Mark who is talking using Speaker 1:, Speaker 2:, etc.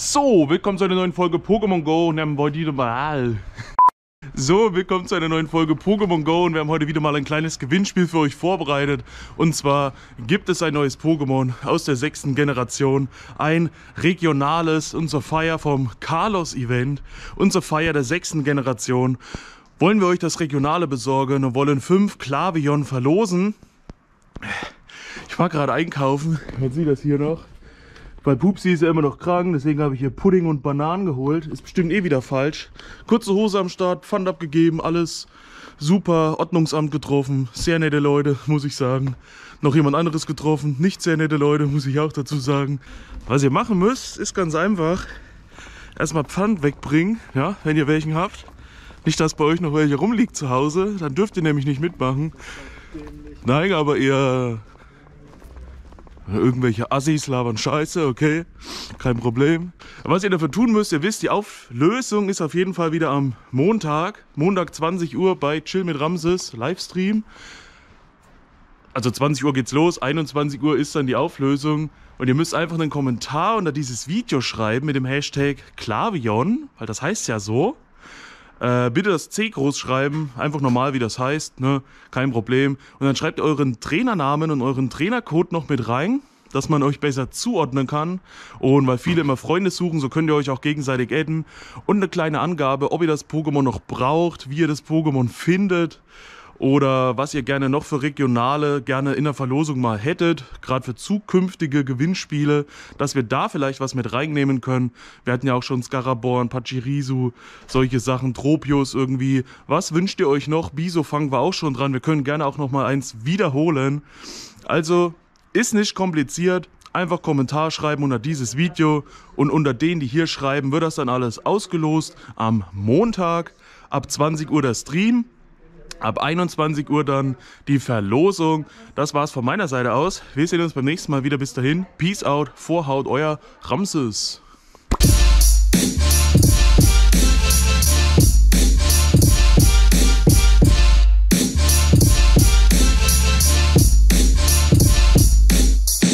Speaker 1: So, willkommen zu einer neuen Folge Pokémon Go und wir haben heute wieder mal... So, willkommen zu einer neuen Folge Pokémon Go und wir haben heute wieder mal ein kleines Gewinnspiel für euch vorbereitet. Und zwar gibt es ein neues Pokémon aus der sechsten Generation, ein regionales, unser Feier vom Carlos Event, unser Feier der sechsten Generation. Wollen wir euch das regionale besorgen und wollen fünf Klavion verlosen? Ich war gerade einkaufen, man sieht das hier noch. Weil Pupsi ist ja immer noch krank, deswegen habe ich hier Pudding und Bananen geholt. Ist bestimmt eh wieder falsch. Kurze Hose am Start, Pfand abgegeben, alles super. Ordnungsamt getroffen, sehr nette Leute, muss ich sagen. Noch jemand anderes getroffen, nicht sehr nette Leute, muss ich auch dazu sagen. Was ihr machen müsst, ist ganz einfach. Erstmal Pfand wegbringen, ja, wenn ihr welchen habt. Nicht, dass bei euch noch welche rumliegt zu Hause, dann dürft ihr nämlich nicht mitmachen. Nein, aber ihr Irgendwelche Assis labern Scheiße, okay, kein Problem. Was ihr dafür tun müsst, ihr wisst, die Auflösung ist auf jeden Fall wieder am Montag, Montag 20 Uhr bei Chill mit Ramses Livestream. Also 20 Uhr geht's los, 21 Uhr ist dann die Auflösung. Und ihr müsst einfach einen Kommentar unter dieses Video schreiben mit dem Hashtag Klavion, weil das heißt ja so. Äh, bitte das C groß schreiben, einfach normal, wie das heißt, ne? kein Problem. Und dann schreibt euren Trainernamen und euren Trainercode noch mit rein, dass man euch besser zuordnen kann. Und weil viele immer Freunde suchen, so könnt ihr euch auch gegenseitig adden. Und eine kleine Angabe, ob ihr das Pokémon noch braucht, wie ihr das Pokémon findet oder was ihr gerne noch für Regionale gerne in der Verlosung mal hättet, gerade für zukünftige Gewinnspiele, dass wir da vielleicht was mit reinnehmen können. Wir hatten ja auch schon Scaraborn, Pachirisu, solche Sachen, Tropius irgendwie. Was wünscht ihr euch noch? fangen wir auch schon dran. Wir können gerne auch noch mal eins wiederholen. Also ist nicht kompliziert. Einfach Kommentar schreiben unter dieses Video und unter denen, die hier schreiben, wird das dann alles ausgelost. Am Montag ab 20 Uhr der Stream ab 21 Uhr dann die Verlosung. Das war's von meiner Seite aus. Wir sehen uns beim nächsten Mal wieder. Bis dahin. Peace out. Vorhaut, euer Ramses.